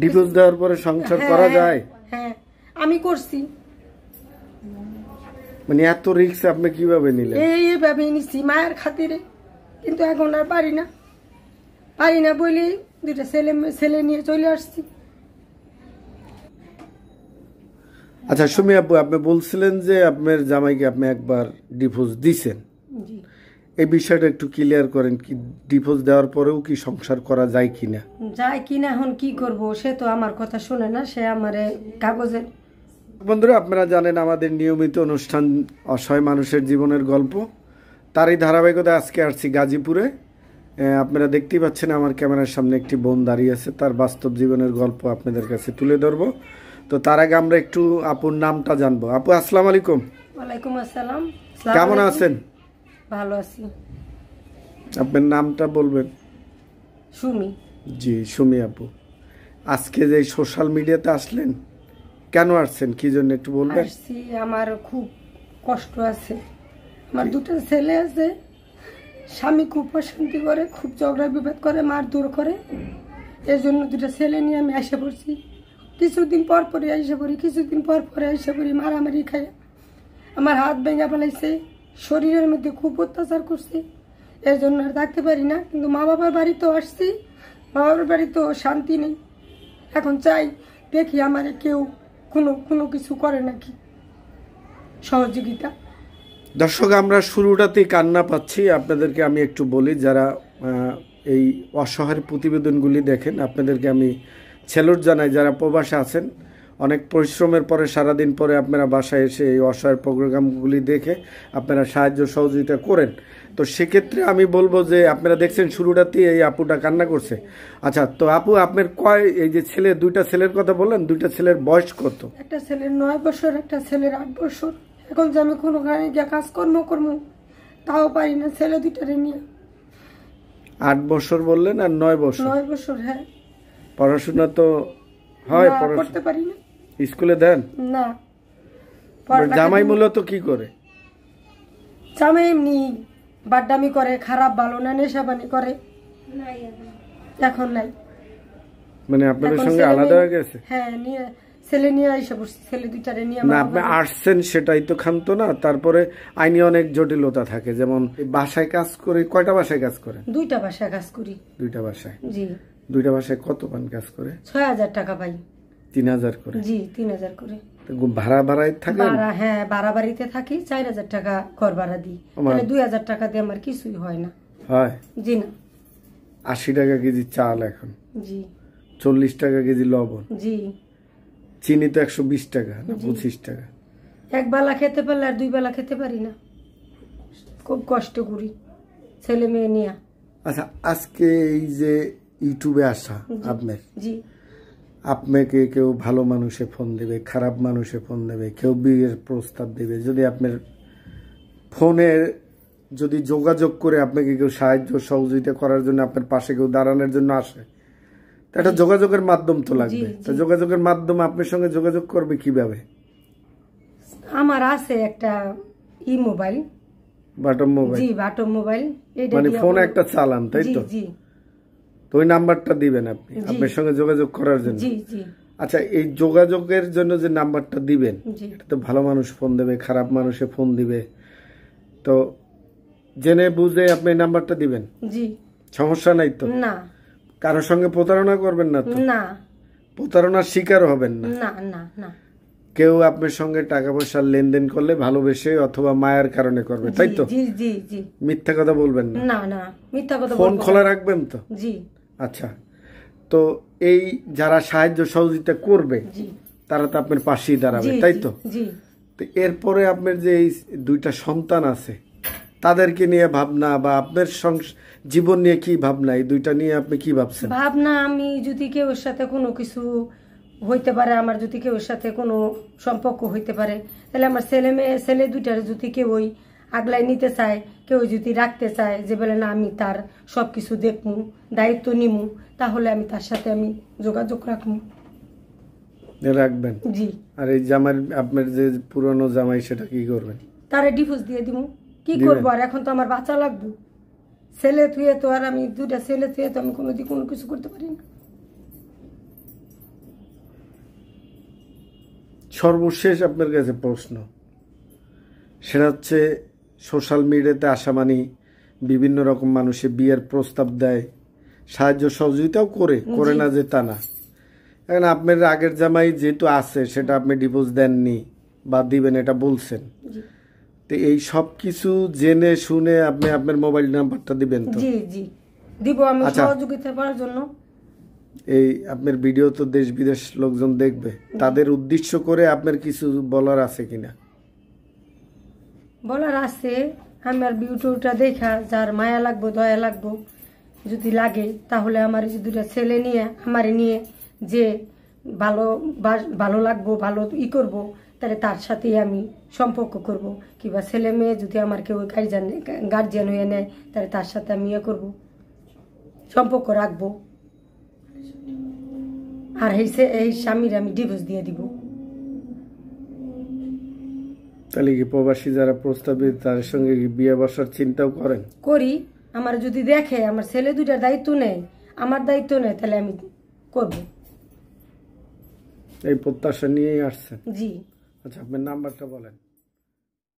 Divorce দেওয়ার পরে সংসার করা হ্যাঁ, যায় হ্যাঁ আমি করছি মানে এত রিক্স আপনি কিভাবে নিলেন এইভাবে নিছি মায়ের খাতিরে কিন্তু এখন আর পারি না পারি না বলি দুইটা ছেলে ছেলে নিয়ে চলে আসছি আচ্ছা সুমি আপু আপনি বলছিলেন যে আপনার জামাইকে আপনি একবার ডিভোর্স দিছেন জি এই বিষয়টা একটু ক্লিয়ার করেন কি ডিভোর্স দেওয়ার পরেও কি সংসার করা যায় কিনা যায় কিনা এখন কি করব সে তো আমার কথা শুনে না সে আমারে কাগজে বন্ধুরা আপনারা জানেন আমাদের নিয়মিত অনুষ্ঠান অসহায় মানুষের জীবনের গল্প তারই ধারাবাহিকতা আজকে আসছি গাজীপুরে আপনারা দেখতেই পাচ্ছেন আমার ক্যামেরার সামনে একটি বোন দাঁড়িয়ে আছে তার বাস্তব জীবনের গল্প আপনাদের কাছে তুলে ধরব তো তার আগে আমরা একটু আপুর নামটা জানবো আপু আসসালাম আলাইকুম ওয়ালাইকুম আসসালাম কেমন আছেন ভালো আছি আপনার নামটা বলবেন সুমি জি সুমি আপু আজকে যে সোশ্যাল মিডিয়াতে আসলেন কেন আসছেন কি জন্য একটু বলবেন আসছি আমার খুব কষ্ট আছে আমার দুটো ছেলে আছে স্বামী খুব অশান্তি করে খুব ঝগড়া বিবাদ করে মার দূর করে এই জন্য দুটো ছেলে নিয়ে আমি এসে পড়ছি কিছুদিন পর পরে এসে পড়ি কিছুদিন পর পরে এসে পড়ি মারামারি খাই আমার হাত ভেঙে ফেলাইছে শরীরের মধ্যে খুব অত্যাচার করছে এর জন্য আর থাকতে পারি না কিন্তু মা বাবার বাড়ি তো আসছি মা বাবার বাড়ি তো শান্তি নেই এখন চাই দেখি আমার কেউ কোনো কোনো কিছু করে নাকি সহযোগিতা দর্শক আমরা শুরুটাতেই কান্না পাচ্ছি আপনাদেরকে আমি একটু বলি যারা এই অসহায় প্রতিবেদনগুলি দেখেন আপনাদেরকে আমি ছেলট জানাই যারা প্রবাসে আছেন অনেক পরিশ্রমের পরে সারাদিন পরে আপনারা বাসায় এসে এই অসহায় প্রোগ্রামগুলি দেখে আপনারা সাহায্য সহযোগিতা করেন তো সেক্ষেত্রে আমি বলবো যে আপনারা দেখছেন শুরুটাতেই এই আপুটা কান্না করছে আচ্ছা তো আপু আপনার কয় এই যে ছেলে দুইটা ছেলের কথা বললেন দুইটা ছেলের বয়স কত একটা ছেলের নয় বছর একটা ছেলের আট বছর এখন যে আমি কোনো গিয়ে কাজকর্ম করবো তাও পারি না ছেলে দুইটা নিয়ে আট বছর বললেন আর নয় বছর নয় বছর হ্যাঁ পড়াশোনা তো হয় করতে পারি না স্কুলে দেন না জামাই মূলত কি করে জামাই এমনি বাড্ডামি করে খারাপ ভালো না নেশাবানি করে এখন নাই মানে আপনাদের সঙ্গে আলাদা হয়ে গেছে হ্যাঁ নিয়ে ছেলে নিয়ে আইসে বসছি ছেলে দুইটারে নিয়ে না আপনি আসছেন সেটাই তো খান্ত না তারপরে আইনি অনেক জটিলতা থাকে যেমন বাসায় কাজ করে কয়টা বাসায় কাজ করে দুইটা বাসায় কাজ করি দুইটা বাসায় জি দুইটা বাসায় কত পান কাজ করে ছয় হাজার টাকা পাই তিন হাজার করে জি তিন হাজার করে ভাড়া ভাড়ায় থাকে ভাড়া হ্যাঁ ভাড়া বাড়িতে থাকি চার হাজার টাকা ঘর ভাড়া দিই মানে দুই হাজার টাকা দিয়ে আমার কিছুই হয় না হয় জি না আশি টাকা কেজি চাল এখন জি চল্লিশ টাকা কেজি লবণ জি চিনি তো একশো বিশ টাকা না পঁচিশ টাকা এক বেলা খেতে পারলে আর দুই বেলা খেতে পারি না খুব কষ্ট করি ছেলে মেয়ে নিয়ে আচ্ছা আজকে এই যে ইউটিউবে আসা আপনার জি আপনাকে কেউ ভালো মানুষে ফোন দেবে খারাপ মানুষে ফোন দেবে কেউ বিয়ের প্রস্তাব দেবে যদি আপনার ফোনের যদি যোগাযোগ করে আপনাকে কেউ সাহায্য সহযোগিতা করার জন্য আপনার পাশে কেউ দাঁড়ানোর জন্য আসে একটা যোগাযোগের মাধ্যম তো লাগবে যোগাযোগের মাধ্যম আপনার সঙ্গে যোগাযোগ করবে কিভাবে আমার আছে একটা ই মোবাইল বাটম মোবাইল জি বাটম মোবাইল মানে ফোন একটা চালান তাই তো জি জি ওই নাম্বারটা দিবেন আপনি আপনার সঙ্গে যোগাযোগ করার জন্য আচ্ছা এই যোগাযোগের জন্য যে নাম্বারটা দিবেন এটা তো ভালো মানুষ ফোন দেবে খারাপ মানুষে ফোন দিবে তো জেনে বুঝে আপনি নাম্বারটা দিবেন জি সমস্যা নাই তো না কারোর সঙ্গে প্রতারণা করবেন না তো না প্রতারণার শিকার হবেন না না না কেউ আপনার সঙ্গে টাকা পয়সার লেনদেন করলে ভালোবেসে অথবা মায়ের কারণে করবে তাই তো জি জি জি মিথ্যা কথা বলবেন না না না মিথ্যা কথা ফোন খোলা রাখবেন তো জি আচ্ছা তো এই যারা সাহায্য সহযোগিতা করবে তারা তো আপনার পাশেই দাঁড়াবে তাই তো এরপরে আপনার যে এই দুইটা সন্তান আছে তাদেরকে নিয়ে ভাবনা বা আপনার জীবন নিয়ে কি ভাবনা এই দুইটা নিয়ে আপনি কি ভাবছেন ভাবনা আমি যদি কেউ সাথে কোনো কিছু হইতে পারে আমার যদি কেউ সাথে কোনো সম্পর্ক হইতে পারে তাহলে আমার ছেলে মেয়ে ছেলে দুইটার যদি কেউ ওই আগলাই নিতে চায় কেউ যদি রাখতে চায় যে বলে না আমি তার সব কিছু দেখমু দায়িত্ব নিমু তাহলে আমি তার সাথে আমি যোগাযোগ রাখমু রাখবেন জি আর এই জামার আপনার যে পুরনো জামাই সেটা কি করবেন তারে ডিভোর্স দিয়ে দিমু কি করবো আর এখন তো আমার বাচ্চা লাগবে ছেলে থুয়ে তো আর আমি দুটা ছেলে থুয়ে তো আমি কোনোদিন কোনো কিছু করতে পারি না সর্বশেষ আপনার কাছে প্রশ্ন সেটা হচ্ছে সোশ্যাল মিডিয়াতে আসা মানে বিভিন্ন রকম মানুষে বিয়ের প্রস্তাব দেয় সাহায্য সহযোগিতাও করে করে না যে তা না এখন আপনার আগের জামাই যেহেতু আছে সেটা আপনি ডিভোর্স দেননি বা দিবেন এটা বলছেন তো এই সব কিছু জেনে শুনে আপনি আপনার মোবাইল নাম্বারটা দিবেন তো আচ্ছা। এই আপনার ভিডিও তো দেশ বিদেশ লোকজন দেখবে তাদের উদ্দেশ্য করে আপনার কিছু বলার আছে কিনা বলার আছে আমি আর বিউটিউটা দেখা যার মায়া লাগবো দয়া লাগবো যদি লাগে তাহলে আমার এই দুটা ছেলে নিয়ে আমারে নিয়ে যে ভালো ভালো লাগবো ভালো ই করব তাহলে তার সাথেই আমি সম্পর্ক করব কিবা ছেলে মেয়ে যদি আমার কেউ গার্জিয়ান গার্জিয়ান হয়ে নেয় তাহলে তার সাথে আমি ইয়ে করবো সম্পর্ক রাখবো আর এই স্বামীর আমি ডিভোর্স দিয়ে দিব তাহলে কি প্রবাসী যারা প্রস্তাবে তাদের সঙ্গে বিয়ে বসার চিন্তাও করেন করি আমার যদি দেখে আমার ছেলে দুইটার দায়িত্ব নেয় আমার দায়িত্ব নেয় তাহলে আমি করব এই প্রত্যাশা নিয়েই আসছেন জি আচ্ছা আপনার নাম্বারটা বলেন